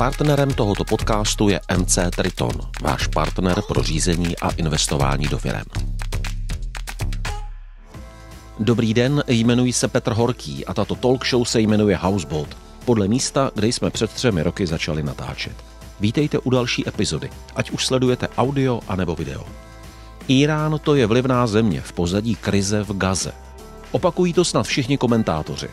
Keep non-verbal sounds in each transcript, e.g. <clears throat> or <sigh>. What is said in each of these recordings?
Partnerem tohoto podcastu je MC Triton, váš partner pro řízení a investování do firem. Dobrý den, jmenuji se Petr Horký a tato talk show se jmenuje Houseboat, podle místa, kde jsme před třemi roky začali natáčet. Vítejte u další epizody, ať už sledujete audio anebo video. Irán to je vlivná země v pozadí krize v Gaze. Opakují to snad všichni komentátoři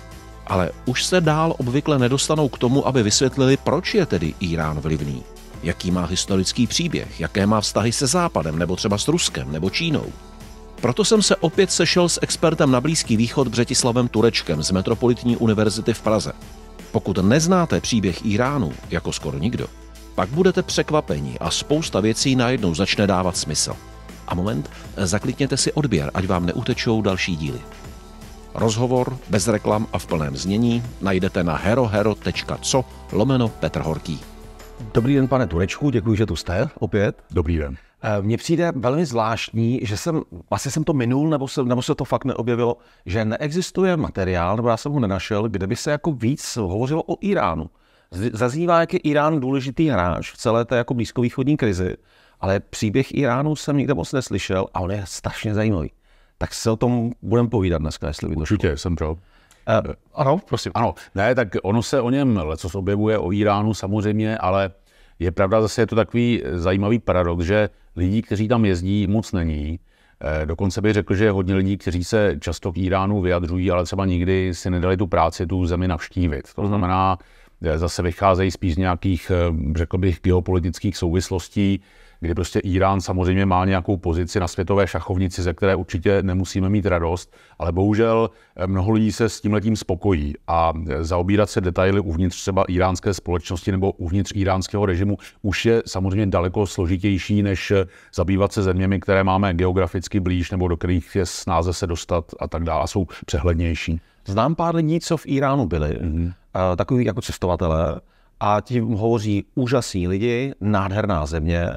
ale už se dál obvykle nedostanou k tomu, aby vysvětlili, proč je tedy Irán vlivný. Jaký má historický příběh, jaké má vztahy se Západem, nebo třeba s Ruskem, nebo Čínou. Proto jsem se opět sešel s expertem na Blízký východ Břetislavem Turečkem z Metropolitní univerzity v Praze. Pokud neznáte příběh Iránu, jako skoro nikdo, pak budete překvapeni a spousta věcí najednou začne dávat smysl. A moment, zaklikněte si odběr, ať vám neutečou další díly. Rozhovor bez reklam a v plném znění najdete na herohero.co lomeno Petr Horký. Dobrý den, pane Turečku, děkuji, že tu jste opět. Dobrý den. Eh, mně přijde velmi zvláštní, že jsem, asi jsem to minul, nebo se, nebo se to fakt neobjevilo, že neexistuje materiál, nebo já jsem ho nenašel, kde by se jako víc hovořilo o Iránu. Zaznívá, jak je Irán důležitý hráč v celé té jako blízkovýchodní krizi, ale příběh Iránu jsem nikde moc neslyšel a on je strašně zajímavý tak se o tom budeme povídat dneska, jestli by Určitě, jsem pro. Uh, ano, prosím. Ano, ne, tak ono se o něm lecos objevuje, o Iránu samozřejmě, ale je pravda, zase je to takový zajímavý paradox, že lidí, kteří tam jezdí, moc není. Eh, dokonce bych řekl, že je hodně lidí, kteří se často k Iránu vyjadřují, ale třeba nikdy si nedali tu práci tu zemi navštívit. To mhm. znamená, eh, zase vycházejí spíš z nějakých, řekl bych, geopolitických souvislostí, kdy prostě Irán samozřejmě má nějakou pozici na světové šachovnici, ze které určitě nemusíme mít radost, ale bohužel eh, mnoho lidí se s tímhletím spokojí a eh, zaobírat se detaily uvnitř třeba iránské společnosti nebo uvnitř iránského režimu už je samozřejmě daleko složitější, než eh, zabývat se zeměmi, které máme geograficky blíž nebo do kterých je snáze se dostat a tak dále a jsou přehlednější. Znám pár lidí, co v Iránu byli, mm-hmm. takový jako cestovatelé, a ti hovoří úžasní lidi, nádherná země,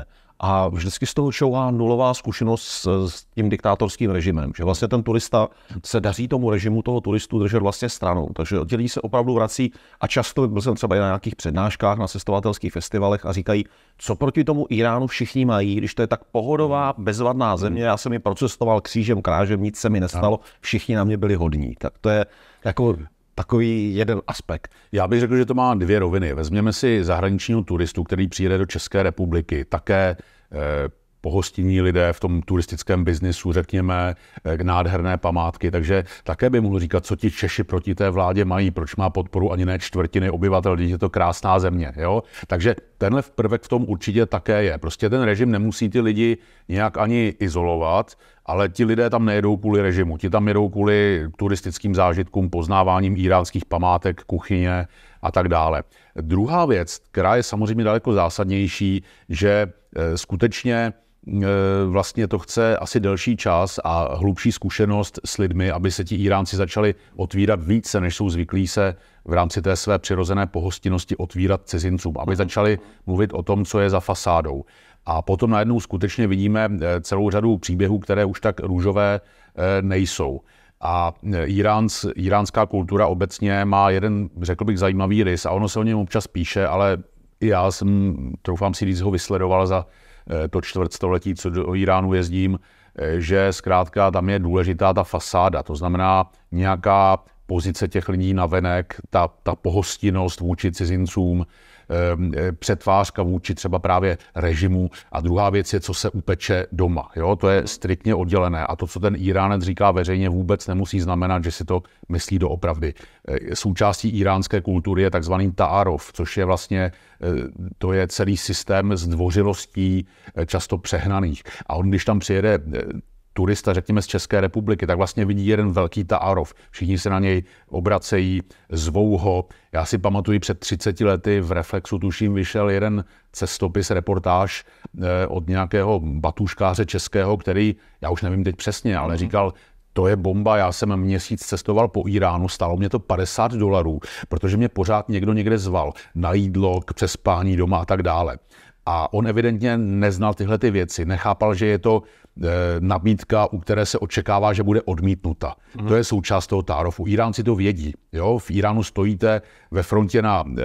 a vždycky z toho čouhá nulová zkušenost s, s tím diktátorským režimem, že vlastně ten turista se daří tomu režimu toho turistu držet vlastně stranou. Takže ti lidi se opravdu vrací a často byl jsem třeba i na nějakých přednáškách, na cestovatelských festivalech a říkají, co proti tomu Iránu všichni mají, když to je tak pohodová, bezvadná země, já jsem ji procestoval křížem, krážem, nic se mi nestalo, všichni na mě byli hodní. Tak to je jako takový jeden aspekt. Já bych řekl, že to má dvě roviny. Vezměme si zahraničního turistu, který přijede do České republiky, také eh, pohostinní lidé v tom turistickém biznisu, řekněme, k eh, nádherné památky. Takže také by mohl říkat, co ti Češi proti té vládě mají, proč má podporu ani ne čtvrtiny obyvatel, když je to krásná země. Jo? Takže tenhle prvek v tom určitě také je. Prostě ten režim nemusí ty lidi nějak ani izolovat, ale ti lidé tam nejedou kvůli režimu, ti tam jedou kvůli turistickým zážitkům, poznáváním iránských památek, kuchyně a tak dále. Druhá věc, která je samozřejmě daleko zásadnější, že eh, skutečně Eh, vlastně to chce asi delší čas a hlubší zkušenost s lidmi, aby se ti Iránci začali otvírat více, než jsou zvyklí se v rámci té své přirozené pohostinnosti otvírat cizincům, aby mhm. začali mluvit o tom, co je za fasádou. A potom najednou skutečně vidíme eh, celou řadu příběhů, které už tak růžové eh, nejsou. A Iránc, iránská kultura obecně má jeden, řekl bych, zajímavý rys a ono se o něm občas píše, ale i já jsem, troufám si říct, ho vysledoval za Eh, to čtvrtstoletí, co do Iránu jezdím, eh, že zkrátka tam je důležitá ta fasáda, to znamená nějaká pozice těch lidí na venek, ta, ta pohostinnost vůči cizincům, ehm, eh, přetvářka vůči třeba právě režimu. A druhá věc je, co se upeče doma. Jo? To je striktně oddělené. A to, co ten Iránec říká veřejně, vůbec nemusí znamenat, že si to myslí doopravdy. Součástí iránské kultury je takzvaný ta'arov, což je vlastně Eh, to je celý systém zdvořilostí eh, často přehnaných. A on, když tam přijede eh, turista, řekněme z České republiky, tak vlastně vidí jeden velký Taarov. Všichni se na něj obracejí, zvou ho. Já si pamatuju, před 30 lety v Reflexu tuším vyšel jeden cestopis, reportáž od nějakého batuškáře českého, který, já už nevím teď přesně, ale mhm. říkal, to je bomba, já jsem měsíc cestoval po Iránu, stálo mě to 50 dolarů, protože mě pořád někdo někde zval na jídlo, k přespání doma a tak dále. A on evidentně neznal tyhle ty věci, nechápal, že je to e, nabídka, u které se očekává, že bude odmítnuta. Mm. To je součást toho tárofu. Iránci to vědí. Jo? V Iránu stojíte ve frontě na, e,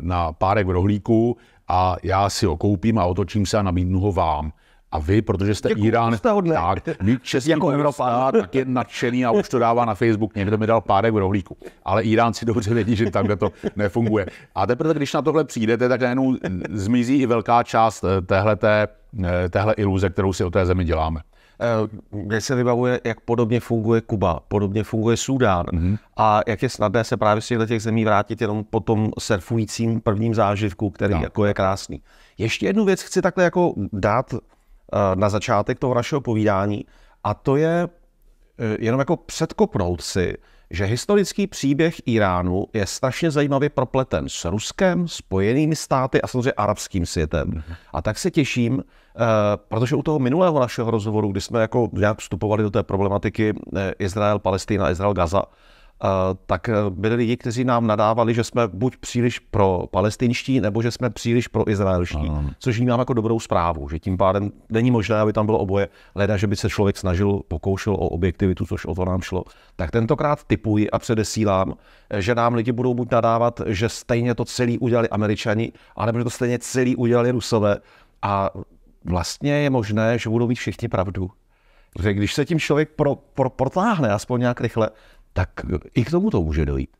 na párek v rohlíku a já si ho koupím a otočím se a nabídnu ho vám. A vy, protože jste Děkuju, Irán, jste tak, my <laughs> český jako Evropa, tak je nadšený a už to dává na Facebook, někdo mi dal párek v rohlíku. Ale Iránci dobře vědí, že takhle to nefunguje. A teprve, když na tohle přijdete, tak najednou zmizí i velká část eh, téhleté, eh, téhle iluze, kterou si o té zemi děláme. Mně eh, se vybavuje, jak podobně funguje Kuba, podobně funguje Súdán mm-hmm. a jak je snadné se právě z těchto těch zemí vrátit jenom po tom surfujícím prvním zážitku, který no. jako je krásný. Ještě jednu věc chci takhle jako dát Eh, na začátek toho našeho povídání, a to je eh, jenom jako předkopnout si, že historický příběh Iránu je strašně zajímavě propleten s Ruskem, Spojenými státy a samozřejmě arabským světem. Mhm. A tak se těším, eh, protože u toho minulého našeho rozhovoru, kdy jsme jako nějak vstupovali do té problematiky Izrael, Palestina, Izrael, Gaza, Eh, tak eh, byli lidi, kteří nám nadávali, že jsme buď příliš pro palestinští, nebo že jsme příliš pro izraelští, ano. což vnímám jako dobrou zprávu, že tím pádem není možné, aby tam bylo oboje, leda, že by se člověk snažil, pokoušel o objektivitu, což o to nám šlo. Tak tentokrát typuji a předesílám, že nám lidi budou buď nadávat, že stejně to celý udělali američani, anebo že to stejně celý udělali rusové. A vlastně je možné, že budou mít všichni pravdu. Protože když se tím člověk pro, pro, protáhne aspoň nějak rychle, tak i k tomu to může dojít.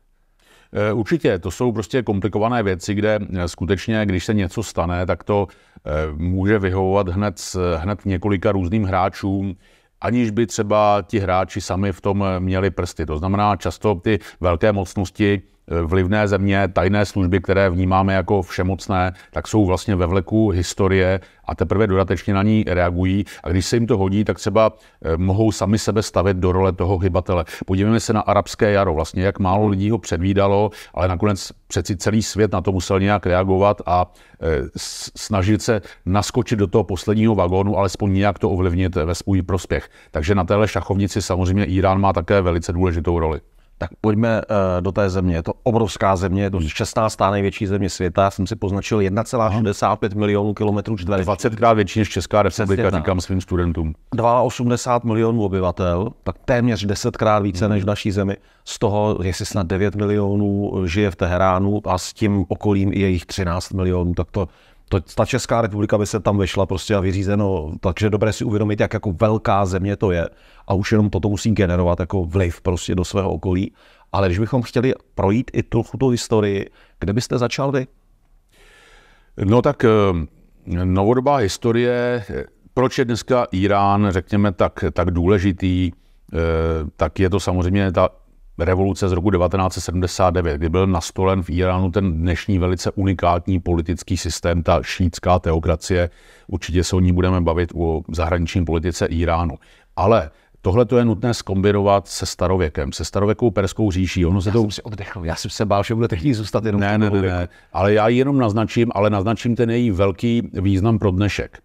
E, určitě, to jsou prostě komplikované věci, kde e, skutečně, když se něco stane, tak to e, může vyhovovat hned, hned několika různým hráčům, aniž by třeba ti hráči sami v tom měli prsty. To znamená, často ty velké mocnosti vlivné země, tajné služby, které vnímáme jako všemocné, tak jsou vlastně ve vleku historie a teprve dodatečně na ní reagují. A když se jim to hodí, tak třeba eh, mohou sami sebe stavit do role toho hybatele. Podívejme se na arabské jaro, vlastně jak málo lidí ho předvídalo, ale nakonec přeci celý svět na to musel nějak reagovat a eh, snažit se naskočit do toho posledního vagónu, alespoň nějak to ovlivnit ve svůj prospěch. Takže na téhle šachovnici samozřejmě Irán má také velice důležitou roli tak pojďme eh, do té země. Je to obrovská země, je to 16. Hmm. největší země světa. Jsem si poznačil 1,65 milionů kilometrů čtverečních. 20 krát větší než Česká republika, Přesně říkám svým studentům. 2,80 milionů obyvatel, tak téměř 10 krát více hmm. než v naší zemi. Z toho, jestli snad 9 milionů žije v Teheránu a s tím okolím i jejich 13 milionů, tak to to, ta Česká republika by se tam vešla prostě a vyřízeno, takže dobré si uvědomit, jak jako velká země to je a už jenom toto musí generovat jako vliv prostě do svého okolí. Ale když bychom chtěli projít i trochu tu historii, kde byste začal vy? No tak eh, novodobá historie, eh, proč je dneska Irán, řekněme tak, tak důležitý, eh, tak je to samozřejmě ta revoluce z roku 1979, kdy byl nastolen v Iránu ten dnešní velice unikátní politický systém, ta šítská teokracie. Určitě se o ní budeme bavit u zahraniční politice Iránu. Ale Tohle to je nutné skombinovat se starověkem, se starověkou perskou říší. Ono se já to... jsem si oddechl, já jsem se bál, že budete chtít zůstat jenom ne, ne, ne, ne, ale já ji jenom naznačím, ale naznačím ten její velký význam pro dnešek.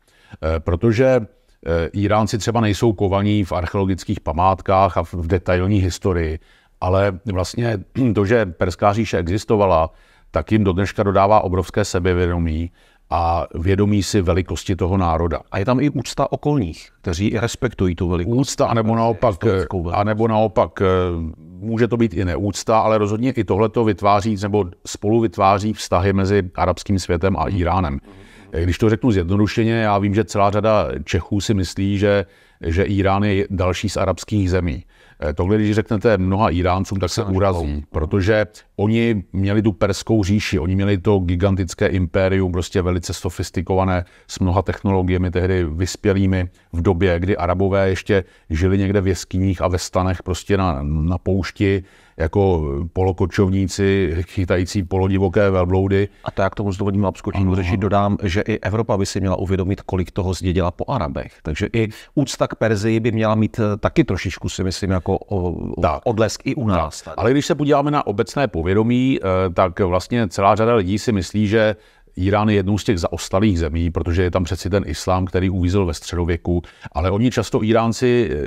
E, protože eh, Iránci třeba nejsou kovaní v archeologických památkách a v detailní historii, ale vlastně <clears throat> to, že Perská říše existovala, tak jim do dneška dodává obrovské sebevědomí a vědomí si velikosti toho národa. A je tam i úcta okolních, kteří i respektují tu velikost. Úcta, anebo naopak, anebo naopak eh, může to být i neúcta, ale rozhodně i tohle to vytváří nebo spolu vytváří vztahy mezi arabským světem a mhm. Iránem. Mhm. Když to řeknu zjednodušeně, já vím, že celá řada Čechů si myslí, že, že Irán je další z arabských zemí. Eh, tohle, když řeknete mnoha Iráncům, tak se urazí, protože Oni měli tu perskou říši, oni měli to gigantické impérium, prostě velice sofistikované, s mnoha technologiemi, tehdy vyspělými, v době, kdy arabové ještě žili někde v jeskyních a ve stanech, prostě na, na poušti, jako polokočovníci chytající polodivoké velbloudy. A to já k tomu s dovolením obskočím řešit dodám, že i Evropa by si měla uvědomit, kolik toho zdědila po Arabech. Takže i úcta k Perzii by měla mít eh, taky trošičku, si myslím, jako o, o, tak. odlesk i u nás. Tak. Ale když se podíváme na obecné povědomí, eh, tak vlastně celá řada lidí si myslí, že Irán je jednou z těch zaostalých zemí, protože je tam přeci ten islám, který uvízl ve středověku, ale oni často Iránci eh,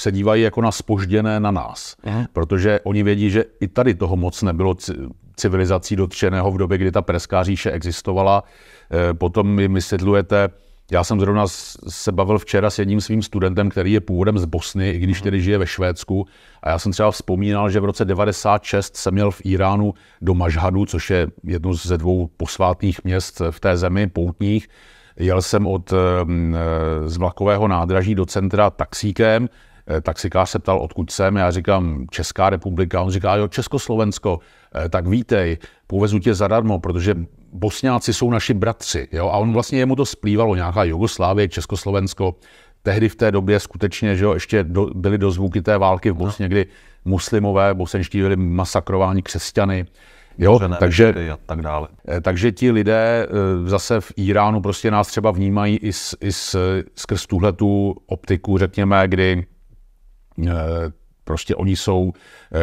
se dívají jako na spožděné na nás, Aha. Mhm. protože oni vědí, že i tady toho moc nebylo civilizací dotčeného v době, kdy ta perská říše existovala. Eh, potom jim vysvětlujete, já jsem zrovna se bavil včera s jedním svým studentem, který je původem z Bosny, i když mhm. tedy žije ve Švédsku. A já jsem třeba vzpomínal, že v roce 96 jsem měl v Iránu do Mažhadu, což je jedno ze dvou posvátných měst v té zemi, poutních. Jel jsem od eh, z vlakového nádraží do centra taxíkem, eh, taxikář se ptal, odkud jsem, já říkám Česká republika, on říká, jo, Československo, eh, tak vítej, povezu tě zadarmo, protože Bosňáci jsou naši bratři. Jo? A on vlastně jemu to splývalo, nějaká Jugoslávie, Československo. Tehdy v té době skutečně, že jo, ještě do, byly dozvuky té války v no. Bosně, no. kdy muslimové, bosenští byli masakrováni křesťany. Jo, takže, a tak dále. Eh, takže ti lidé eh, zase v Iránu prostě nás třeba vnímají i, s, i s, skrz tuhletu optiku, řekněme, kdy eh, prostě oni jsou,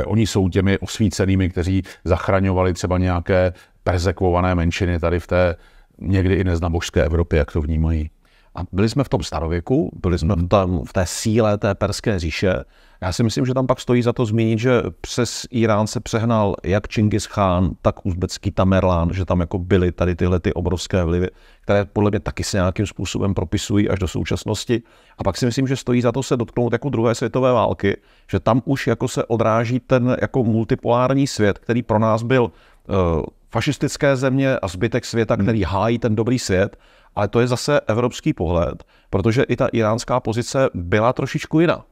oni jsou těmi osvícenými, kteří zachraňovali třeba nějaké persekvované menšiny tady v té někdy i neznamožské Evropě, jak to vnímají. A byli jsme v tom starověku, byli jsme tam v té síle té perské říše. Já si myslím, že tam pak stojí za to zmínit, že přes Irán se přehnal jak Čingis Khan, tak uzbecký Tamerlán, že tam jako byly tady tyhle ty obrovské vlivy, které podle mě taky se nějakým způsobem propisují až do současnosti. A pak si myslím, že stojí za to se dotknout jako druhé světové války, že tam už jako se odráží ten jako multipolární svět, který pro nás byl uh, fašistické země a zbytek světa, hmm. který hájí ten dobrý svět, ale to je zase evropský pohled, protože i ta iránská pozice byla trošičku jiná.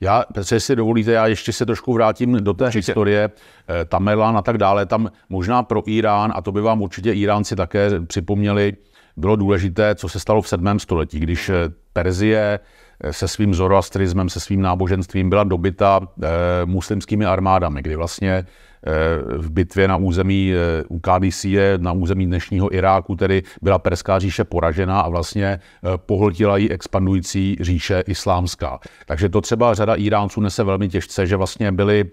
Já, přece si dovolíte, já ještě se trošku vrátím do té určitě. historie, eh, Tamerlan a tak dále. Tam možná pro Irán, a to by vám určitě Iránci také připomněli, bylo důležité, co se stalo v 7. století, když eh, Perzie eh, se svým zoroastrismem, se svým náboženstvím byla dobyta muslimskými armádami, kdy vlastně Eh, v bitvě na území eh, Ukádisie, na území dnešního Iráku, tedy byla Perská říše poražena a vlastně eh, pohltila ji expandující říše islámská. Takže to třeba řada Iránců nese velmi těžce, že vlastně byly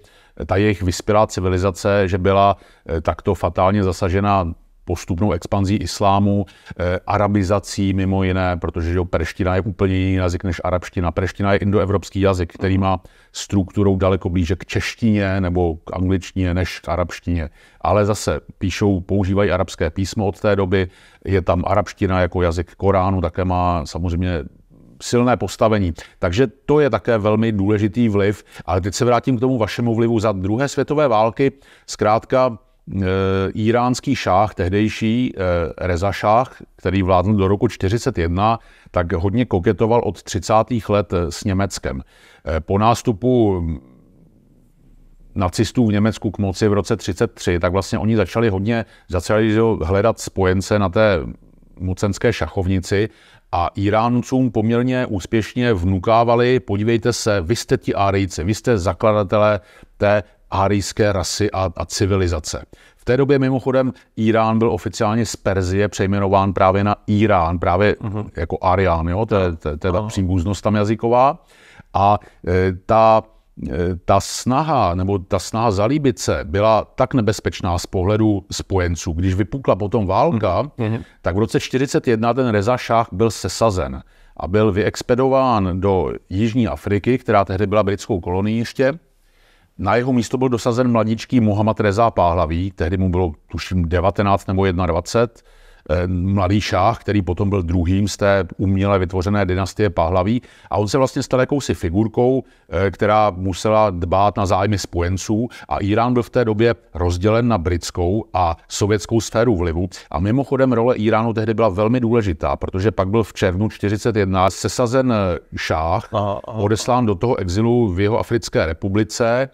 ta jejich vyspělá civilizace, že byla takto fatálně zasažena postupnou expanzí islámu, eh, arabizací mimo jiné, protože jo, perština je úplně jiný jazyk než arabština. Perština je indoevropský jazyk, který má strukturou daleko blíže k češtině nebo k angličtině než k arabštině. Ale zase píšou, používají arabské písmo od té doby, je tam arabština jako jazyk Koránu, také má samozřejmě silné postavení. Takže to je také velmi důležitý vliv. Ale teď se vrátím k tomu vašemu vlivu za druhé světové války. Zkrátka, Eh, iránský šách, tehdejší eh, Reza šách, který vládl do roku 1941, tak hodně koketoval od 30. let eh, s Německem. Po nástupu hm, nacistů v Německu k moci v roce 33, tak vlastně oni začali hodně začali hledat spojence na té mocenské šachovnici a Iráncům poměrně úspěšně vnukávali, podívejte se, vy jste ti árejci, vy jste zakladatelé té Arijské rasy a, a civilizace. V té době mimochodem Irán byl oficiálně z Perzie přejmenován právě na Irán, právě uh-huh. jako Arián, jo? to je, to, to je ta příbuznost tam jazyková. A e, ta, e, ta snaha, nebo ta snaha zalíbit se byla tak nebezpečná z pohledu spojenců. Když vypukla potom válka, uh-huh. tak v roce 1941 ten Reza Šach byl sesazen a byl vyexpedován do Jižní Afriky, která tehdy byla britskou kolonií ještě, na jeho místo byl dosazen mladičký Mohamed Reza Páhlavý, tehdy mu bylo tuším 19 nebo 21, eh, mladý šáh, který potom byl druhým z té uměle vytvořené dynastie Pahlaví. A on se vlastně stal jakousi figurkou, eh, která musela dbát na zájmy spojenců. A Irán byl v té době rozdělen na britskou a sovětskou sféru vlivu. A mimochodem role Iránu tehdy byla velmi důležitá, protože pak byl v červnu 41 sesazen eh, šáh odeslán do toho exilu v jeho Africké republice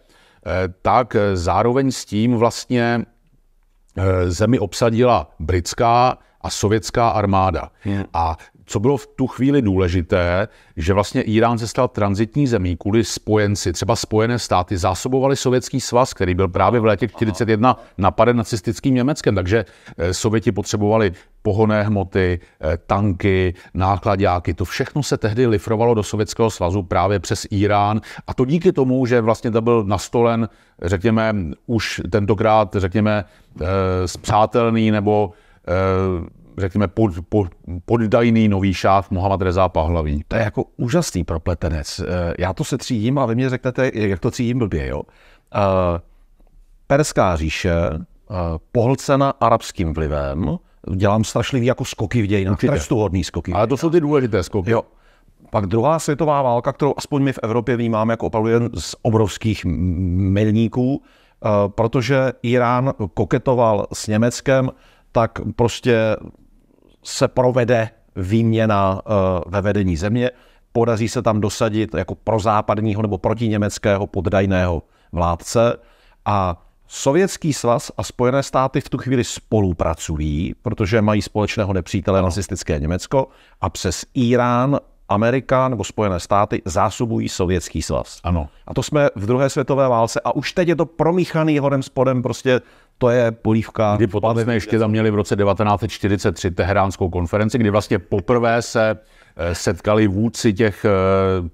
Eh, tak eh, zároveň s tím vlastně eh, zemi obsadila britská a sovětská armáda. A co bylo v tu chvíli důležité, že vlastně Irán se stal transitní zemí kvůli spojenci. Třeba Spojené státy zásobovali Sovětský svaz, který byl právě v létě 1941 napaden nacistickým Německem, takže eh, Sověti potřebovali pohoné hmoty, eh, tanky, nákladňáky. To všechno se tehdy lifrovalo do Sovětského svazu právě přes Irán. A to díky tomu, že vlastně to byl nastolen, řekněme, už tentokrát, řekněme, eh, zpřátelný nebo řekněme, pod, pod, poddajný nový šáf Mohamed Reza Pahlaví. To je jako úžasný propletenec. Eh, já to se třídím a vy mě řeknete, jak to třídím blbě, jo. Eh, perská říše, eh, pohlcena arabským vlivem, dělám strašlivý jako skoky v dějinách, trestuhodný skoky. Ale to jsou ty důležité skoky. Jo. Pak druhá světová válka, kterou aspoň my v Evropě vnímáme jako opravdu jeden z obrovských milníků, protože Irán koketoval s Německem, tak prostě se provede výměna eh, ve vedení země. Podaří se tam dosadit jako prozápadního nebo protiněmeckého poddajného vládce a Sovětský svaz a Spojené státy v tu chvíli spolupracují, protože mají společného nepřítele nacistické Německo a přes Irán Amerika nebo Spojené státy zásobují Sovětský svaz. Ano. A to jsme v druhé světové válce a už teď je to promíchaný horem spodem prostě to je polívka. Kdy potom jsme ještě tam měli v roce 1943 teheránskou konferenci, kdy vlastně poprvé se eh, setkali vůdci těch eh,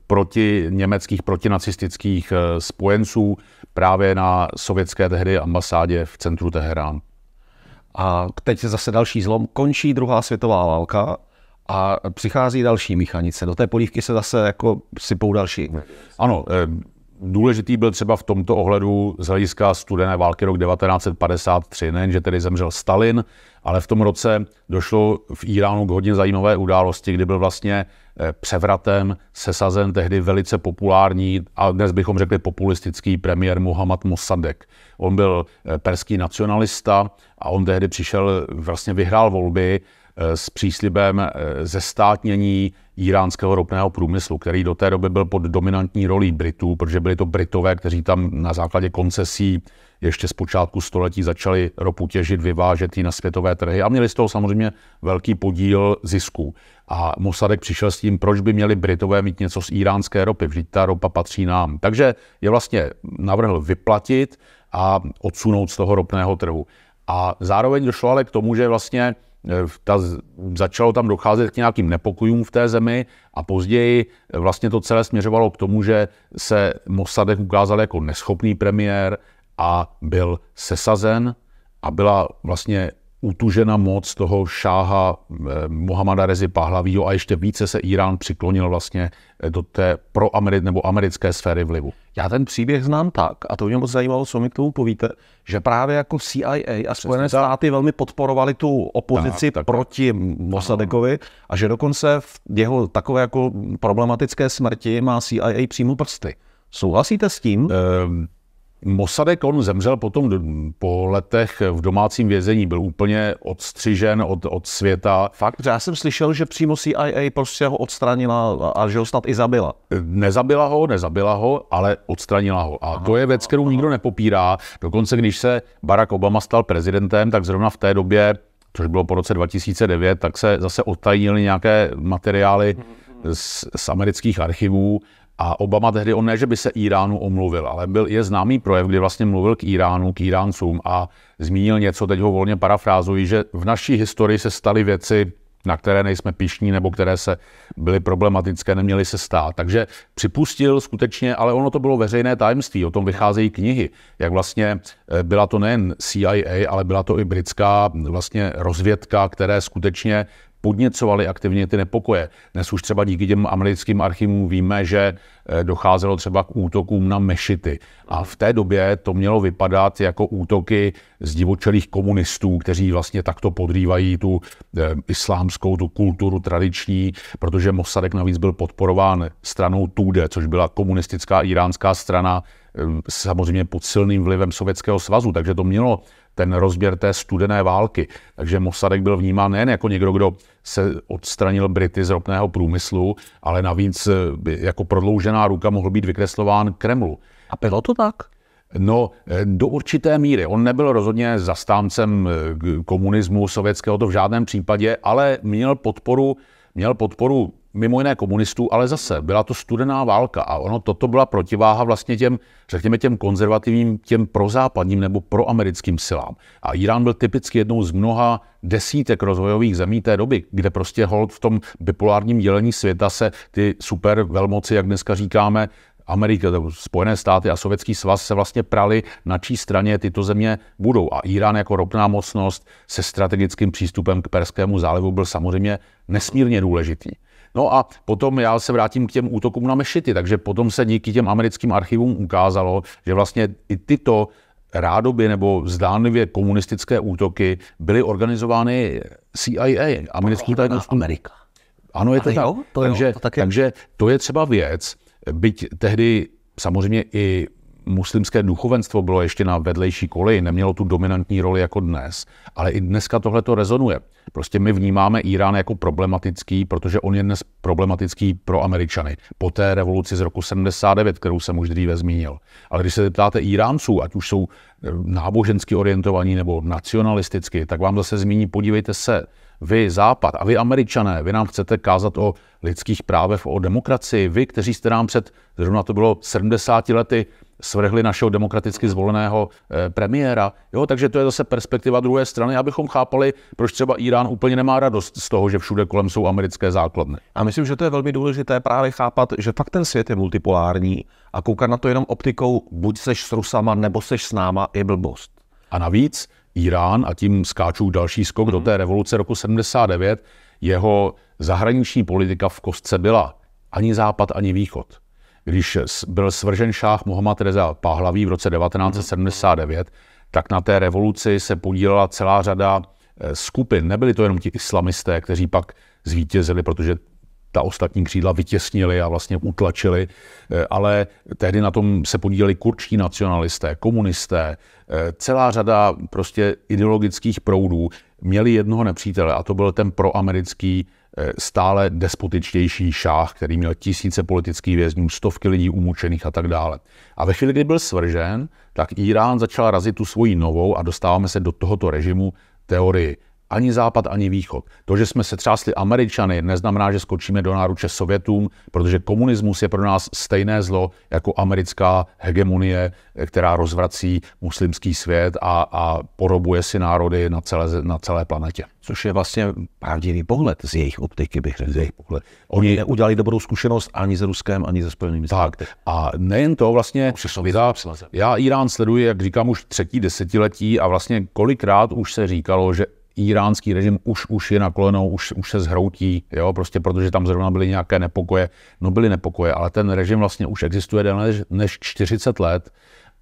proti německých, protinacistických eh, spojenců právě na sovětské tehdy ambasádě v centru Teherán. A teď je zase další zlom. Končí druhá světová válka a přichází další mechanice. Do té polívky se zase jako sypou další. Ano, důležitý byl třeba v tomto ohledu z hlediska studené války rok 1953. Nejenže tedy zemřel Stalin, ale v tom roce došlo v Iránu k hodně zajímavé události, kdy byl vlastně eh, převratem sesazen tehdy velice populární a dnes bychom řekli populistický premiér Muhammad Mossadek. On byl eh, perský nacionalista a on tehdy přišel, vlastně vyhrál volby Eh, s příslibem eh, zestátnění iránského ropného průmyslu, který do té doby byl pod dominantní rolí Britů, protože byli to Britové, kteří tam na základě koncesí ještě z počátku století začali ropu těžit, vyvážet ji na světové trhy a měli z toho samozřejmě velký podíl zisku. A Mosadek přišel s tím, proč by měli Britové mít něco z iránské ropy, vždyť ta ropa patří nám. Takže je vlastně navrhl vyplatit a odsunout z toho ropného trhu. A zároveň došlo ale k tomu, že vlastně Eh, ta, začalo tam docházet k nějakým nepokojům v té zemi a později eh, vlastně to celé směřovalo k tomu, že se Mossadek ukázal jako neschopný premiér a byl sesazen a byla vlastně utužena moc toho šáha eh, Mohamada Rezi Pahlavího a ještě více se Irán přiklonil vlastně eh, do té proamerické nebo americké sféry vlivu. Já ten příběh znám tak, a to mě moc zajímalo, co mi k tomu povíte, že právě jako CIA a Spojené Přesně, státy velmi podporovali tu opozici tak, tak. proti Mossadekovi a že dokonce v jeho takové jako problematické smrti má CIA přímo prsty. Souhlasíte s tím? Um, Mosadek, on zemřel potom po letech v domácím vězení, byl úplně odstřižen od, od světa. Fakt, já jsem slyšel, že přímo CIA prostě ho odstranila a že ho snad i zabila. E, nezabila ho, nezabila ho, ale odstranila ho. A aha, to je věc, kterou aha. nikdo nepopírá. Dokonce, když se Barack Obama stal prezidentem, tak zrovna v té době, což bylo po roce 2009, tak se zase odtajnily nějaké materiály z, z amerických archivů a Obama tehdy, on ne, že by se Iránu omluvil, ale byl, je známý projev, kdy vlastně mluvil k Iránu, k Iráncům a zmínil něco, teď ho volně parafrázuji, že v naší historii se staly věci, na které nejsme pišní nebo které se byly problematické, neměly se stát. Takže připustil skutečně, ale ono to bylo veřejné tajemství, o tom vycházejí knihy, jak vlastně eh, byla to nejen CIA, ale byla to i britská vlastně rozvědka, které skutečně podněcovali aktivně ty nepokoje. Dnes už třeba díky těm americkým archivům víme, že eh, docházelo třeba k útokům na mešity. A v té době to mělo vypadat jako útoky zdivočelých komunistů, kteří vlastně takto podrývají tu eh, islámskou, tu kulturu tradiční, protože Mossadek navíc byl podporován stranou Tude, což byla komunistická iránská strana, Ehm, samozřejmě pod silným vlivem Sovětského svazu, takže to mělo ten rozběr té studené války. Takže Mossadegh byl vnímán nejen jako někdo, kdo se odstranil Brity z ropného průmyslu, ale navíc eh, jako prodloužená ruka mohl být vykreslován Kremlu. A bylo to tak? No, eh, do určité míry. On nebyl rozhodně zastáncem eh, komunismu sovětského, to v žádném případě, ale měl podporu, měl podporu mimo jiné komunistů, ale zase byla to studená válka a ono toto byla protiváha vlastně těm, řekněme, těm konzervativním, těm prozápadním nebo proamerickým silám. A Irán byl typicky jednou z mnoha desítek rozvojových zemí té doby, kde prostě hold v tom bipolárním dělení světa se ty super velmoci, jak dneska říkáme, Amerika, Spojené státy a Sovětský svaz se vlastně prali, na čí straně tyto země budou. A Irán jako ropná mocnost se strategickým přístupem k Perskému zálivu byl samozřejmě nesmírně důležitý. No a potom já se vrátím k těm útokům na mešity, takže potom se díky těm americkým archivům ukázalo, že vlastně i tyto rádoby nebo zdánlivě komunistické útoky byly organizovány CIA, americkou tajnou Amerika. Ano, je to, tak. Jo, to, takže, jo, to tak je. takže to je třeba věc, byť tehdy samozřejmě i muslimské duchovenstvo bylo ještě na vedlejší koleji, nemělo tu dominantní roli jako dnes, ale i dneska tohle to rezonuje. Prostě my vnímáme Irán jako problematický, protože on je dnes problematický pro Američany. Po té revoluci z roku 79, kterou jsem už dříve zmínil. Ale když se ptáte Iránců, ať už jsou eh, nábožensky orientovaní nebo nacionalisticky, tak vám zase zmíní, podívejte se, vy Západ a vy Američané, vy nám chcete kázat o lidských právech, o demokracii, vy, kteří jste nám před, zrovna to bylo 70 lety, svrhli našeho demokraticky zvoleného eh, premiéra. Jo, takže to je zase perspektiva druhé strany, abychom chápali, proč třeba Irán úplně nemá radost z toho, že všude kolem jsou americké základny. A myslím, že to je velmi důležité právě chápat, že fakt ten svět je multipolární a koukat na to jenom optikou, buď seš s Rusama nebo seš s náma, je blbost. A navíc Irán, a tím skáču další skok do mhm. té revoluce roku 79, jeho zahraniční politika v kostce byla ani západ, ani východ. Když byl svržen šách Mohamed Reza Pahlaví v roce 1979, tak na té revoluci se podílela celá řada eh, skupin. Nebyli to jenom ti islamisté, kteří pak zvítězili, protože ta ostatní křídla vytěsnili a vlastně utlačili. Eh, ale tehdy na tom se podíleli kurčtí nacionalisté, komunisté, eh, celá řada prostě ideologických proudů měli jednoho nepřítele a to byl ten proamerický eh, stále despotičtější šáh, který měl tisíce politických vězňů, stovky lidí umučených a tak dále. A ve chvíli, kdy byl svržen, tak Irán začal razit tu svoji novou a dostáváme se do tohoto režimu teorii ani západ, ani východ. To, že jsme se třásli Američany, neznamená, že skočíme do náruče Sovětům, protože komunismus je pro nás stejné zlo jako americká hegemonie, která rozvrací muslimský svět a, a porobuje si národy na celé, na celé planetě. Což je vlastně pravdivý pohled z jejich optiky, bych řekl. Z jejich pohled. Oni, Oni neudělali dobrou zkušenost ani ze Ruskem, ani se Spojenými státy. Tak. A nejen to, vlastně, já, já Irán sleduji, jak říkám, už třetí desetiletí a vlastně kolikrát už se říkalo, že iránský režim už, už je na kolenou, už, už se zhroutí, jo, prostě protože tam zrovna byly nějaké nepokoje. No byly nepokoje, ale ten režim vlastně už existuje déle než, než 40 let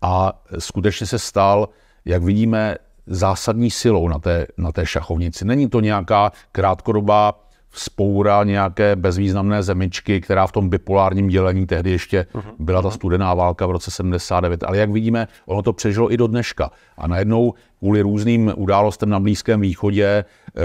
a skutečně se stal, jak vidíme, zásadní silou na té, na té šachovnici. Není to nějaká krátkodobá vzpoura nějaké bezvýznamné zemičky, která v tom bipolárním dělení tehdy ještě mhm. byla ta mhm. studená válka v roce 79. Ale jak vidíme, ono to přežilo i do dneška. A najednou kvůli různým událostem na Blízkém východě eh,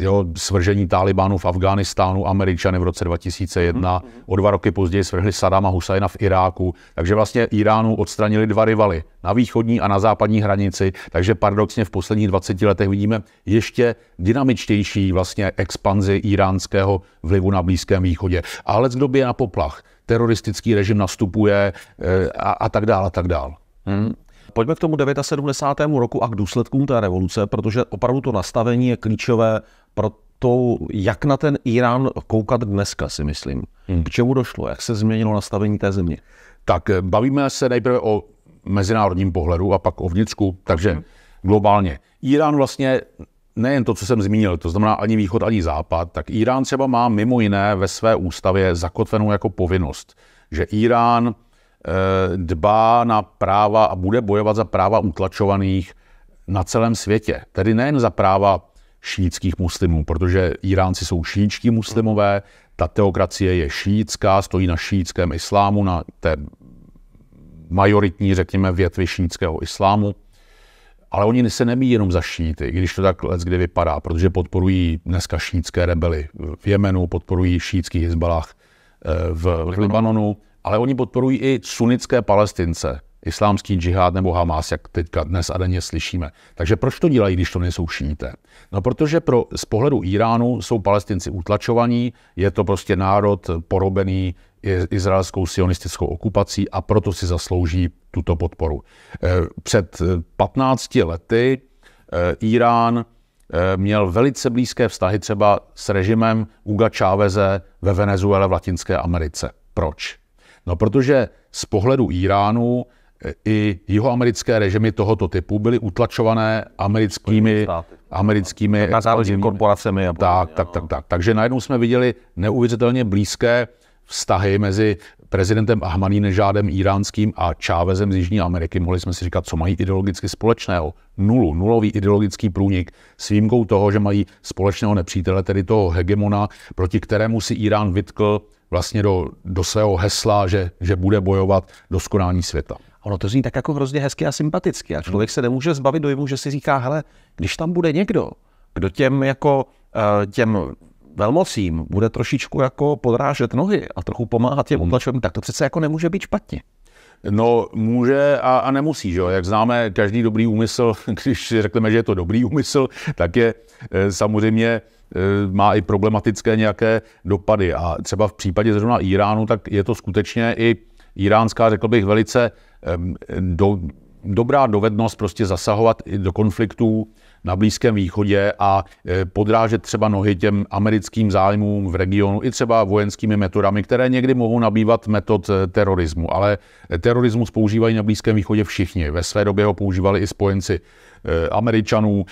jo, svržení Talibánu v Afghánistánu, Američany v roce 2001, mm-hmm. Mhm. o dva roky později svrhli Sadama Husajna v Iráku, takže vlastně Iránu odstranili dva rivaly na východní a na západní hranici, takže paradoxně v posledních 20 letech vidíme ještě dynamičtější vlastně expanzi iránského vlivu na Blízkém východě. Ale kdo by je na poplach? Teroristický režim nastupuje eh, a, a tak dál a tak dál. Hmm. Pojďme k tomu 79. roku a k důsledkům té revoluce, protože opravdu to nastavení je klíčové pro to jak na ten Irán koukat dneska, si myslím. Hmm. K čemu došlo? Jak se změnilo nastavení té země? Tak eh, bavíme se nejprve o mezinárodním pohledu a pak o vnitřku, takže hmm. globálně. Irán vlastně nejen to, co jsem zmínil, to znamená ani východ, ani západ, tak Irán třeba má mimo jiné ve své ústavě zakotvenou jako povinnost, že Irán eh, dbá na práva a bude bojovat za práva utlačovaných na celém světě. Tedy nejen za práva šítských muslimů, protože Iránci jsou šíčtí muslimové, ta teokracie je šítská, stojí na šítském islámu, na té majoritní, řekněme, větvi šítského islámu. Ale oni se nemí jenom za šíty, když to tak let, kdy vypadá, protože podporují dneska šítské rebely v Jemenu, podporují šítský Hezbalah eh, v, v Libanonu, ale oni podporují i sunnické palestince, islámský džihad nebo Hamas, jak teďka dnes a denně slyšíme. Takže proč to dělají, když to nejsou šíte? No protože pro, z pohledu Iránu jsou palestinci utlačovaní, je to prostě národ porobený izraelskou sionistickou okupací a proto si zaslouží tuto podporu. Eh, před 15 eh, lety eh, Irán měl velice blízké vztahy třeba s režimem Uga Cháveze ve Venezuele v Latinské Americe. Proč? No protože z pohledu Iránu i jihoamerické režimy tohoto typu byly utlačované americkými, americkými korporacemi. Tak, tak, tak, no. tak, tak. Takže najednou jsme viděli neuvěřitelně blízké vztahy mezi prezidentem Ahmadinejadem iránským a Chávezem z Jižní Ameriky. Mohli jsme si říkat, co mají ideologicky společného. Nulu, nulový ideologický průnik s výjimkou toho, že mají společného nepřítele, tedy toho hegemona, proti kterému si Irán vytkl vlastně do, do svého hesla, že, že bude bojovat do skonání světa ono to zní tak jako hrozně hezky a sympaticky. A člověk se nemůže zbavit dojmu, že si říká, hele, když tam bude někdo, kdo těm jako eh, těm velmocím bude trošičku jako podrážet nohy a trochu pomáhat těm hmm. utlačovým, tak to přece jako nemůže být špatně. No, může a, a nemusí, že jo? Jak známe, každý dobrý úmysl, <laughs> když řekneme, že je to dobrý úmysl, tak je eh, samozřejmě eh, má i problematické nějaké dopady. A třeba v případě zrovna Iránu, tak je to skutečně i iránská, řekl bych, velice do, dobrá dovednost prostě zasahovat i do konfliktů na Blízkém východě a e, podrážet třeba nohy těm americkým zájmům v regionu i třeba vojenskými metodami, které někdy mohou nabývat metod e, terorismu. Ale e, terorismus používají na Blízkém východě všichni. Ve své době ho používali i spojenci Američanů,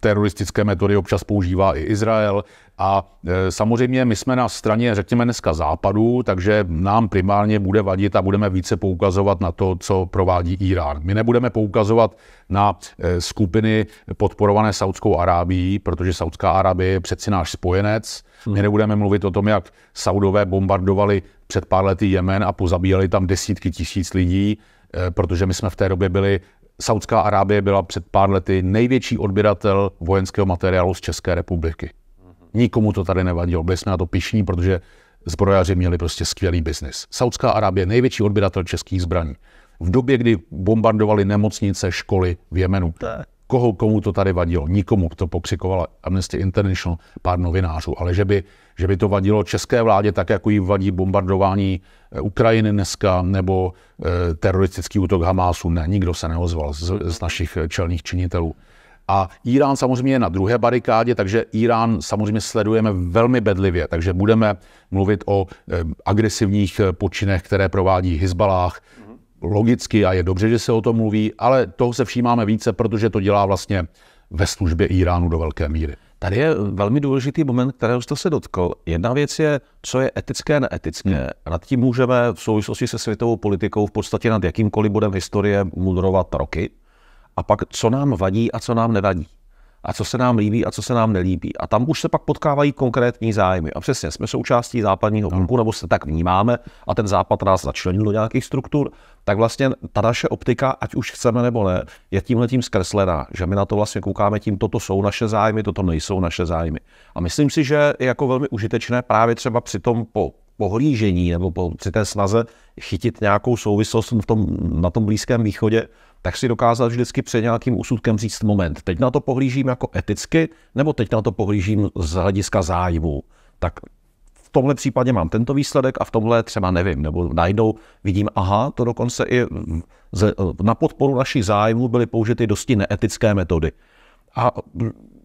teroristické metody občas používá i Izrael. A e, samozřejmě my jsme na straně, řekněme dneska západu, takže nám primárně bude vadit a budeme více poukazovat na to, co provádí Irán. My nebudeme poukazovat na e, skupiny podporované Saudskou Arábií, protože Saudská Arábie je přeci náš spojenec. Hmm. My nebudeme mluvit o tom, jak Saudové bombardovali před pár lety Jemen a pozabíjeli tam desítky tisíc lidí e, protože my jsme v té době byli Saudská Arábie byla před pár lety největší odběratel vojenského materiálu z České republiky. Nikomu to tady nevadilo, byli jsme na to pišní, protože zbrojaři měli prostě skvělý biznis. Saudská Arábie, největší odběratel českých zbraní. V době, kdy bombardovali nemocnice, školy v Jemenu koho, komu to tady vadilo. Nikomu to pokřikovala Amnesty International, pár novinářů, ale že by, že by to vadilo české vládě, tak jako jí vadí bombardování eh, Ukrajiny dneska, nebo e, teroristický útok Hamásu, ne, nikdo se neozval z, z našich eh, čelných činitelů. A Irán samozřejmě je na druhé barikádě, takže Irán samozřejmě sledujeme velmi bedlivě, takže budeme mluvit o agresivních počinech, které provádí Hezbalách, logicky a je dobře, že se o tom mluví, ale toho se všímáme více, protože to dělá vlastně ve službě Iránu do velké míry. Tady je velmi důležitý moment, kterého jste se dotkl. Jedna věc je, co je etické a neetické. Hmm. Nad tím můžeme v souvislosti se světovou politikou v podstatě nad jakýmkoliv bodem historie mudrovat roky. A pak, co nám vadí a co nám nevadí a co se nám líbí a co se nám nelíbí. A tam už se pak potkávají konkrétní zájmy. A přesně, jsme součástí západního bloku, nebo se tak vnímáme, a ten západ nás začlenil do nějakých struktur, tak vlastně ta naše optika, ať už chceme nebo ne, je tímhle tím zkreslená, že my na to vlastně koukáme tím, toto jsou naše zájmy, toto nejsou naše zájmy. A myslím si, že je jako velmi užitečné právě třeba při tom po pohlížení nebo po, při té snaze chytit nějakou souvislost v tom, na tom Blízkém východě, tak si dokázal vždycky před nějakým úsudkem říct moment, teď na to pohlížím jako eticky, nebo teď na to pohlížím z hlediska zájmu. Tak v tomhle případě mám tento výsledek a v tomhle třeba nevím, nebo najdou, vidím, aha, to dokonce i na podporu našich zájmů byly použity dosti neetické metody. A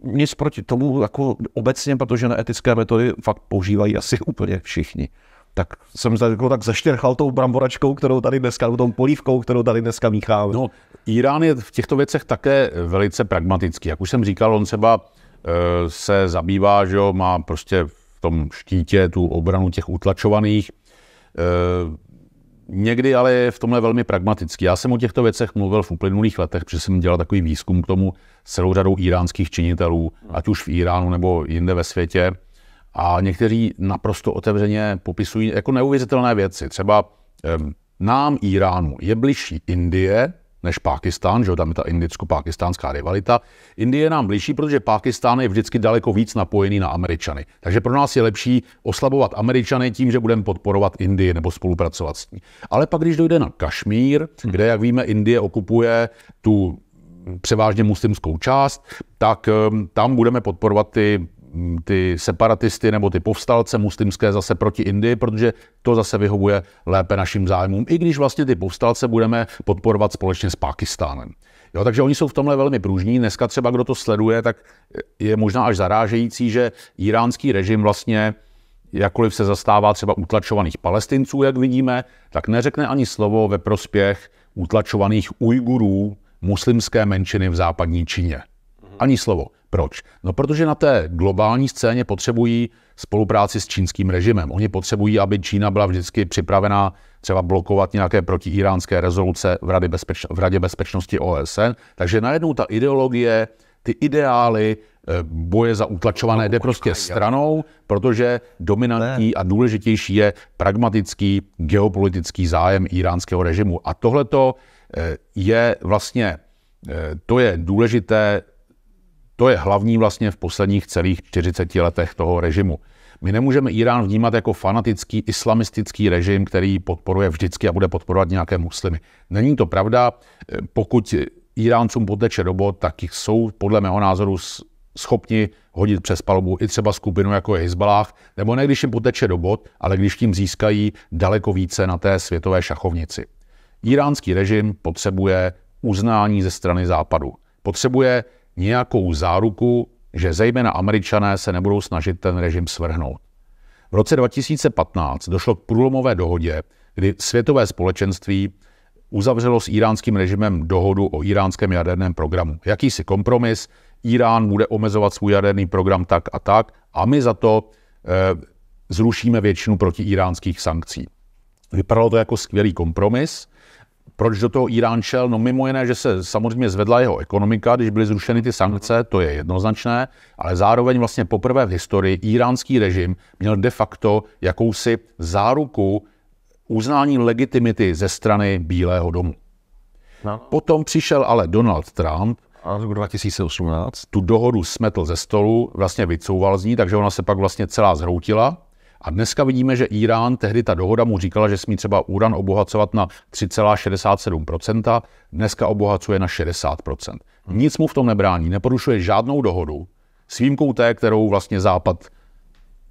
nic proti tomu jako obecně, protože neetické metody fakt používají asi úplně všichni tak jsem se jako tak zaštěrchal tou bramboračkou, kterou tady dneska, tou polívkou, kterou tady dneska míchám. No, Irán je v těchto věcech také velice pragmatický. Jak už jsem říkal, on třeba e, se zabývá, že jo, má prostě v tom štítě tu obranu těch utlačovaných. E, někdy ale je v tomhle velmi pragmatický. Já jsem o těchto věcech mluvil v uplynulých letech, protože jsem dělal takový výzkum k tomu celou řadou iránských činitelů, ať už v Iránu nebo jinde ve světě. A někteří naprosto otevřeně popisují jako neuvěřitelné věci. Třeba nám Iránu je bližší Indie než Pákistán, že tam je ta indicko-pakistánská rivalita. Indie je nám bližší, protože Pákistán je vždycky daleko víc napojený na Američany. Takže pro nás je lepší oslabovat Američany tím, že budeme podporovat Indii nebo spolupracovat s ní. Ale pak, když dojde na Kašmír, hm. kde, jak víme, Indie okupuje tu hm, převážně muslimskou část, tak tam budeme podporovat ty ty separatisty nebo ty povstalce muslimské zase proti Indii, protože to zase vyhovuje lépe našim zájmům, i když vlastně ty povstalce budeme podporovat společně s Pakistánem. Jo, takže oni jsou v tomhle velmi pružní. Dneska třeba, kdo to sleduje, tak je možná až zarážející, že iránský režim vlastně jakkoliv se zastává třeba utlačovaných palestinců, jak vidíme, tak neřekne ani slovo ve prospěch utlačovaných Ujgurů, muslimské menšiny v západní Číně. Mhm. Ani slovo. Proč? No, protože na té globální scéně potřebují spolupráci s čínským režimem. Oni potřebují, aby Čína byla vždycky připravená třeba blokovat nějaké protiíránské rezoluce v, Rady bezpeč- v Radě bezpečnosti OSN. Takže najednou ta ideologie, ty ideály eh, boje za utlačované jde prostě stranou, protože dominantní a důležitější je pragmatický geopolitický zájem iránského režimu. A tohleto eh, je vlastně, eh, to je důležité to je hlavní vlastně v posledních celých 40 letech toho režimu. My nemůžeme Irán vnímat jako fanatický islamistický režim, který podporuje vždycky a bude podporovat nějaké muslimy. Není to pravda. Pokud Iráncům poteče dobo, tak jich jsou podle mého názoru schopni hodit přes palubu i třeba skupinu jako je Hezbalách, nebo ne když jim poteče do bod, ale když tím získají daleko více na té světové šachovnici. Iránský režim potřebuje uznání ze strany západu. Potřebuje nějakou záruku, že zejména američané se nebudou snažit ten režim svrhnout. V roce 2015 došlo k průlomové dohodě, kdy světové společenství uzavřelo s iránským režimem dohodu o iránském jaderném programu. Jakýsi kompromis, Irán bude omezovat svůj jaderný program tak a tak a my za to e, zrušíme většinu protiiránských sankcí. Vypadalo to jako skvělý kompromis, proč do toho Irán šel? No mimo jiné, že se samozřejmě zvedla jeho ekonomika, když byly zrušeny ty sankce, to je jednoznačné, ale zároveň vlastně poprvé v historii iránský režim měl de facto jakousi záruku uznání legitimity ze strany Bílého domu. No. Potom přišel ale Donald Trump, a roku 2018. Tu dohodu smetl ze stolu, vlastně vycouval z ní, takže ona se pak vlastně celá zhroutila. A dneska vidíme, že Irán, tehdy ta dohoda mu říkala, že smí třeba uran obohacovat na 3,67%, dneska obohacuje na 60%. Nic mu v tom nebrání, neporušuje žádnou dohodu, s výjimkou té, kterou vlastně Západ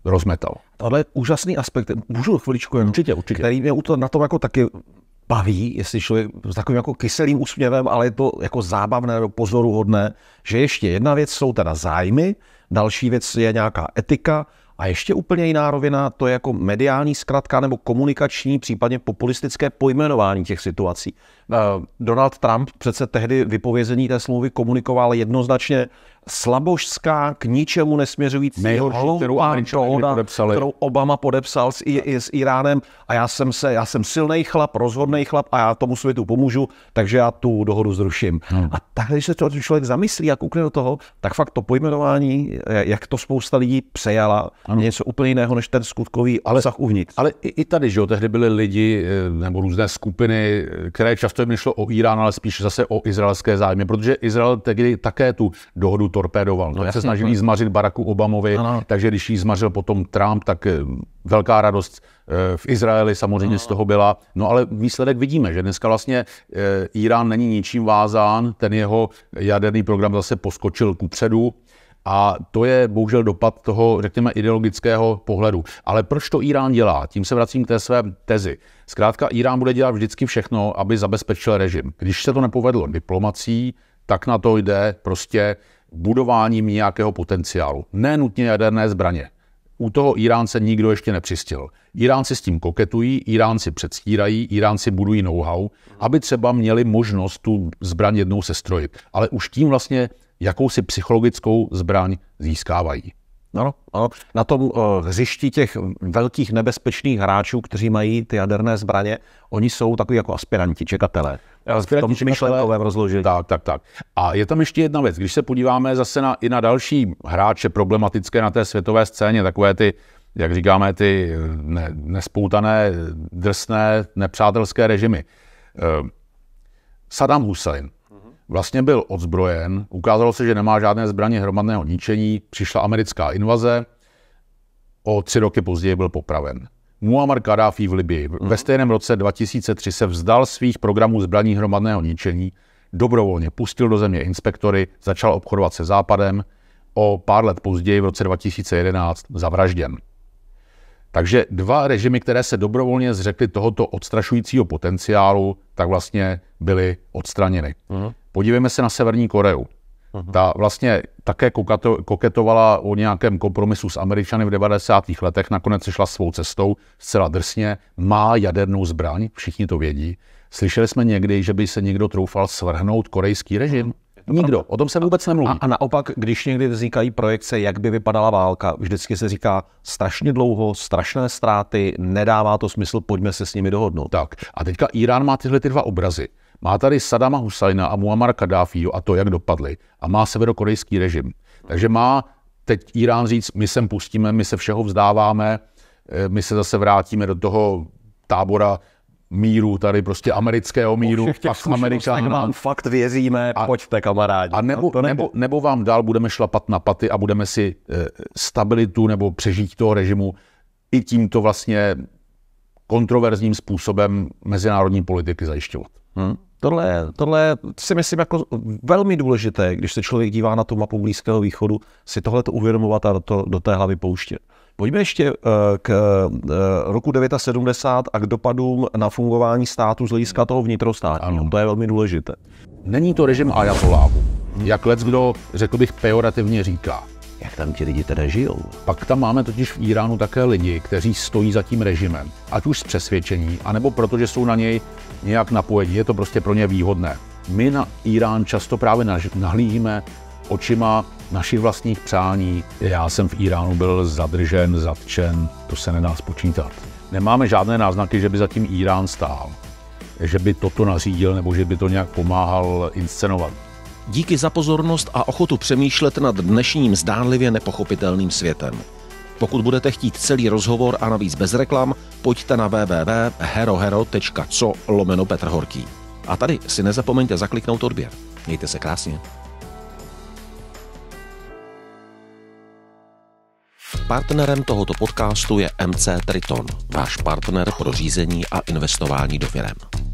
rozmetal. je úžasný aspekt, můžu chviličku jen, určitě, určitě. který mě to, na tom jako taky baví, jestli člověk s takovým jako kyselým úsměvem, ale je to jako zábavné pozoruhodné, že ještě jedna věc jsou teda zájmy, další věc je nějaká etika, a ještě úplně jiná rovina, to je jako mediální zkratka nebo komunikační, případně populistické pojmenování těch situací. Eh, Donald Trump přece tehdy vypovězení té smlouvy komunikoval jednoznačně slabožská, k ničemu nesměřující nejhorší, kterou, kterou Obama podepsal s, i, s Iránem a já jsem se, já jsem silný chlap, rozhodný chlap a já tomu světu pomůžu, takže já tu dohodu zruším. Hmm. A tak, když se to člověk zamyslí a koukne do toho, tak fakt to pojmenování, jak to spousta lidí přejala, ano. něco úplně jiného než ten skutkový ale, obsah uvnitř. Ale i, i tady, že jo, tehdy byly lidi eh, nebo různé skupiny, eh, které často jim nešlo o Irán, ale spíš zase o izraelské zájmy, protože Izrael tehdy také tu dohodu torpédoval. No, já se snažil jí zmařit Baracku Obamovi, ano. takže když jí zmařil potom Trump, tak eh, velká radost eh, v Izraeli samozřejmě ano. z toho byla. No ale výsledek vidíme, že dneska vlastně eh, Irán není ničím vázán, ten jeho jaderný program zase poskočil kupředu. A to je bohužel dopad toho, řekněme, ideologického pohledu. Ale proč to Irán dělá? Tím se vracím k té své tezi. Zkrátka, Irán bude dělat vždycky všechno, aby zabezpečil režim. Když se to nepovedlo diplomací, tak na to jde prostě budováním nějakého potenciálu. Ne nutně jaderné zbraně. U toho Iránce nikdo ještě nepřistil. Iránci s tím koketují, Iránci předstírají, Iránci budují know-how, aby třeba měli možnost tu zbraň jednou sestrojit. Ale už tím vlastně jakousi psychologickou zbraň získávají. Ano, ano. Na tom eh, hřišti těch velkých nebezpečných hráčů, kteří mají ty jaderné zbraně, oni jsou takový jako aspiranti, čekatelé v tom myšlenkovém rozložení. Tak, tak, tak. A je tam ještě jedna věc. Když se podíváme zase na, i na další hráče problematické na té světové scéně, takové ty, jak říkáme, ty eh, ne, nespoutané, drsné, nepřátelské režimy. Eh, Saddam Hussein vlastně byl odzbrojen, ukázalo se, že nemá žádné zbraně hromadného ničení, přišla americká invaze, o tři roky později byl popraven. Muammar Gaddafi v Libii mm. ve stejném roce 2003 se vzdal svých programů zbraní hromadného ničení, dobrovolně pustil do země inspektory, začal obchodovat se Západem, o pár let později, v roce 2011, zavražděn. Takže dva režimy, které se dobrovolně zřekly tohoto odstrašujícího potenciálu, tak vlastně byly odstraněny. Mm. Podívejme se na Severní Koreu. Ta vlastně také koketovala o nějakém kompromisu s Američany v 90. letech, nakonec šla svou cestou zcela drsně, má jadernou zbraň, všichni to vědí. Slyšeli jsme někdy, že by se někdo troufal svrhnout korejský režim? Nikdo, o tom se vůbec nemluví. A, a naopak, když někdy vznikají projekce, jak by vypadala válka, vždycky se říká strašně dlouho, strašné ztráty, nedává to smysl, pojďme se s nimi dohodnout. Tak, a teďka Irán má tyhle ty dva obrazy. Má tady Sadama Husajna a Muammar Kadáfího a to, jak dopadli. A má severokorejský režim. Takže má teď Irán říct, my sem pustíme, my se všeho vzdáváme, eh, my se zase vrátíme do toho tábora míru, tady prostě amerického míru, fakt Amerikán. vám fakt věříme, a, pojďte kamarádi. A no, nebo, to nebo, nebo vám dál budeme šlapat na paty a budeme si e, stabilitu nebo přežít toho režimu i tímto vlastně kontroverzním způsobem mezinárodní politiky zajišťovat. Hmm? Tohle, tohle si myslím jako velmi důležité, když se člověk dívá na tu mapu Blízkého východu, si tohle to uvědomovat a do, to, do té hlavy pouštět. Pojďme ještě eh, k eh, roku 1970 a k dopadům na fungování státu z hlediska toho vnitrostátního. Ano. To je velmi důležité. Není to režim Ajatolávu, jak lec kdo, řekl bych, pejorativně říká jak tam ti lidi teda žijou. Pak tam máme totiž v Iránu také lidi, kteří stojí za tím režimem, ať už z přesvědčení, anebo protože jsou na něj nějak napojeni. je to prostě pro ně výhodné. My na Irán často právě nahlížíme očima našich vlastních přání. Já jsem v Iránu byl zadržen, zatčen, to se nedá spočítat. Nemáme žádné náznaky, že by zatím Irán stál, že by toto nařídil nebo že by to nějak pomáhal inscenovat. Díky za pozornost a ochotu přemýšlet nad dnešním zdánlivě nepochopitelným světem. Pokud budete chtít celý rozhovor a navíc bez reklam, pojďte na www.herohero.co lomeno Petr Horký. A tady si nezapomeňte zakliknout odběr. Mějte se krásně. Partnerem tohoto podcastu je MC Triton, váš partner pro řízení a investování do firem.